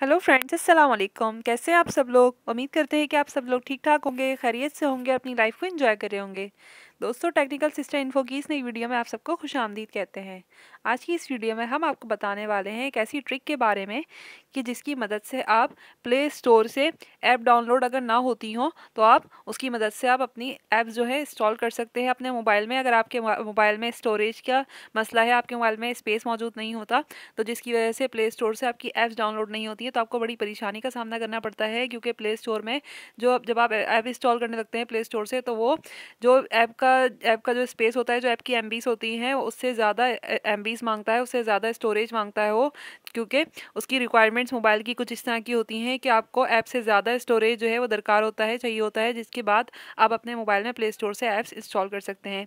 hello friends अस्सलाम वालेकुम कैसे हैं आप सब लोग उम्मीद करते हैं कि आप सब लोग ठीक ठाक होंगे खैरियत से होंगे अपनी लाइफ को एंजॉय कर रहे होंगे दोस्तों टेक्निकल सिस्टर इन्फो की इस नई वीडियो में आप सबको खुश आमदीद कहते हैं आज की इस वीडियो में हम आपको बताने वाले हैं एक ऐसी ट्रिक के बारे में कि जिसकी मदद से आप प्ले स्टोर से ऐप डाउनलोड अगर ना होती हो तो आप उसकी मदद से आप अपनी ऐप जो है इंस्टॉल कर सकते हैं अपने मोबाइल में अगर आपके मोबाइल में स्टोरेज का मसला है आपके मोबाइल में स्पेस मौजूद नहीं होता तो जिसकी वजह से प्ले स्टोर से आपकी ऐप्स डाउनलोड नहीं होती हैं तो आपको बड़ी परेशानी का सामना करना पड़ता है क्योंकि प्ले स्टोर में जो जब आप ऐप इंस्टॉल करने लगते हैं प्ले स्टोर से तो वो जो ऐप आपका ऐप का जो स्पेस होता है जो ऐप की एम होती हैं उससे ज़्यादा एम मांगता है उससे ज़्यादा स्टोरेज मांगता है वो क्योंकि उसकी रिक्वायरमेंट्स मोबाइल की कुछ इस तरह की होती हैं कि आपको ऐप से ज़्यादा स्टोरेज जो है वो दरकार होता है चाहिए होता है जिसके बाद आप अपने मोबाइल में प्ले स्टोर से ऐप्स इंस्टॉल कर सकते हैं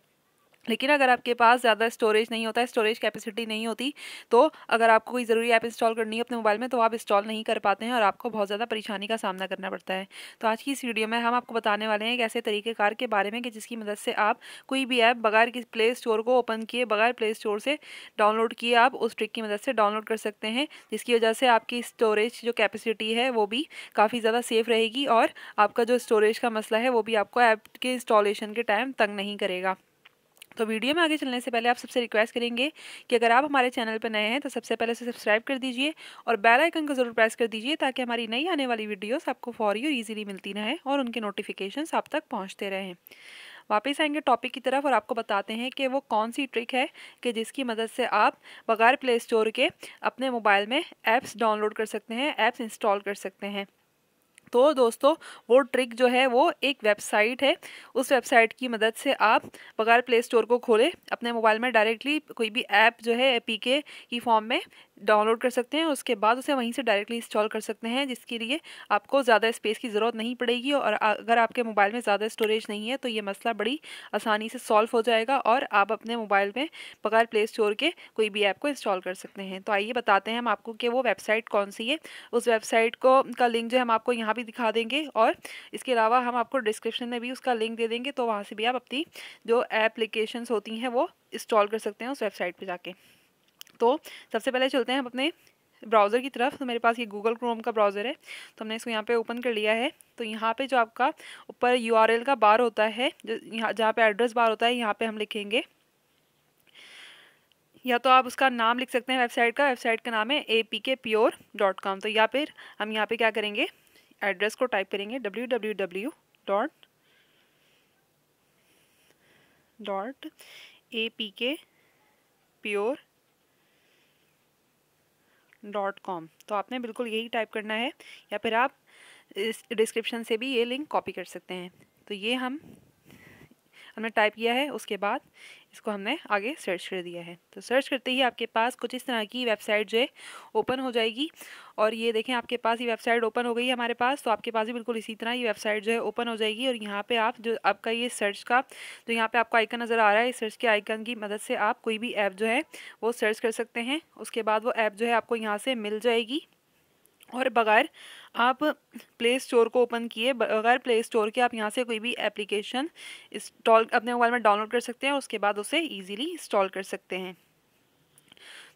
लेकिन अगर आपके पास ज़्यादा स्टोरेज नहीं होता है स्टोरेज कैपेसिटी नहीं होती तो अगर आपको कोई ज़रूरी ऐप इंस्टॉल करनी है अपने मोबाइल में तो आप इंस्टॉल नहीं कर पाते हैं और आपको बहुत ज़्यादा परेशानी का सामना करना पड़ता है तो आज की इस वीडियो में हम आपको बताने वाले हैं एक ऐसे तरीक़ेकार के बारे में कि जिसकी मदद से आप कोई भी ऐप बगैर किसी प्ले स्टोर को ओपन किए बगैर प्ले स्टोर से डाउनलोड किए आप उस ट्रिक की मदद से डाउनलोड कर सकते हैं जिसकी वजह से आपकी स्टोरेज जो कैपेसिटी है वो भी काफ़ी ज़्यादा सेफ़ रहेगी और आपका जो स्टोरेज का मसला है वो भी आपको ऐप के इंस्टॉलेशन के टाइम तंग नहीं करेगा तो वीडियो में आगे चलने से पहले आप सबसे रिक्वेस्ट करेंगे कि अगर आप हमारे चैनल पर नए हैं तो सबसे पहले उसे सब्सक्राइब कर दीजिए और बेल आइकन को ज़रूर प्रेस कर दीजिए ताकि हमारी नई आने वाली वीडियोस आपको फॉरी और इजीली मिलती रहें और उनके नोटिफिकेशंस आप तक पहुंचते रहें वापस आएंगे टॉपिक की तरफ और आपको बताते हैं कि वो कौन सी ट्रिक है कि जिसकी मदद से आप बगैर प्ले स्टोर के अपने मोबाइल में ऐप्स डाउनलोड कर सकते हैं ऐप्स इंस्टॉल कर सकते हैं तो दोस्तों वो ट्रिक जो है वो एक वेबसाइट है उस वेबसाइट की मदद से आप बगैर प्ले स्टोर को खोले अपने मोबाइल में डायरेक्टली कोई भी ऐप जो है पी के की फॉर्म में डाउनलोड कर सकते हैं उसके बाद उसे वहीं से डायरेक्टली इंस्टॉल कर सकते हैं जिसके लिए आपको ज़्यादा स्पेस की ज़रूरत नहीं पड़ेगी और अगर आपके मोबाइल में ज़्यादा स्टोरेज नहीं है तो ये मसला बड़ी आसानी से सॉल्व हो जाएगा और आप अपने मोबाइल में बगैर प्ले स्टोर के कोई भी ऐप को इंस्टॉल कर सकते हैं तो आइए बताते हैं हम आपको कि वो वेबसाइट कौन सी है उस वेबसाइट को का लिंक जो है हम आपको यहाँ भी दिखा देंगे और इसके अलावा हम आपको डिस्क्रिप्शन में भी उसका लिंक दे देंगे तो वहाँ से भी आप अपनी जो एप्लीकेशन होती हैं वो इंस्टॉल कर सकते हैं उस वेबसाइट पर जाके तो सबसे पहले चलते हैं हम अपने ब्राउज़र की तरफ तो मेरे पास ये गूगल क्रोम का ब्राउज़र है तो हमने इसको यहाँ पे ओपन कर लिया है तो यहाँ पे जो आपका ऊपर यूआरएल का बार होता है जो यहाँ जहाँ पे एड्रेस बार होता है यहाँ पे हम लिखेंगे या तो आप उसका नाम लिख सकते हैं वेबसाइट का वेबसाइट का नाम है A P K pure dot com तो या फिर हम यहाँ पे क्या करेंगे एड्रेस को टाइप करेंगे W W W dot dot A P K pure dot com तो आपने बिल्कुल यही टाइप करना है या फिर आप इस डिस्क्रिप्शन से भी ये लिंक कॉपी कर सकते हैं तो ये हम हमने टाइप किया है उसके बाद इसको हमने आगे सर्च कर दिया है तो सर्च करते ही आपके पास कुछ इस तरह की वेबसाइट जो है ओपन हो जाएगी और ये देखें आपके पास ये वेबसाइट ओपन हो गई है हमारे पास तो आपके पास भी बिल्कुल इसी तरह ये वेबसाइट जो है ओपन हो जाएगी और यहाँ पे आप जो आपका ये सर्च का जो यहाँ पे आपको आइकन नज़र आ रहा है इस सर्च के आइकन की मदद से आप कोई भी ऐप जो है वो सर्च कर सकते हैं उसके बाद वो ऐप जो है आपको यहाँ से मिल जाएगी और बगैर आप प्ले स्टोर को ओपन किए बगैर प्ले स्टोर के आप यहाँ से कोई भी एप्लीकेशन इंस्टॉल अपने मोबाइल में डाउनलोड कर सकते हैं और उसके बाद उसे ईजिली इंस्टॉल कर सकते हैं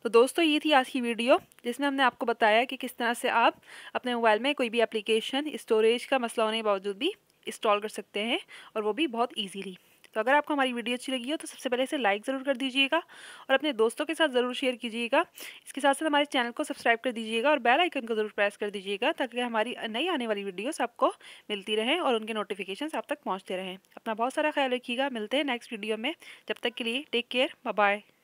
तो दोस्तों ये थी आज की वीडियो जिसमें हमने आपको बताया कि किस तरह से आप अपने मोबाइल में कोई भी एप्लीकेशन स्टोरेज का मसला होने के बावजूद भी इंस्टॉल कर सकते हैं और वो भी बहुत ईजीली तो अगर आपको हमारी वीडियो अच्छी लगी हो तो सबसे पहले इसे लाइक ज़रूर कर दीजिएगा और अपने दोस्तों के साथ ज़रूर शेयर कीजिएगा इसके साथ साथ हमारे चैनल को सब्सक्राइब कर दीजिएगा और बेल आइकन को ज़रूर प्रेस कर दीजिएगा ताकि हमारी नई आने वाली वीडियोस आपको मिलती रहें और उनके नोटिफिकेशन आप तक पहुँचते रहें अपना बहुत सारा ख्याल रखिएगा मिलते हैं नेक्स्ट वीडियो में जब तक के लिए टेक केयर बाय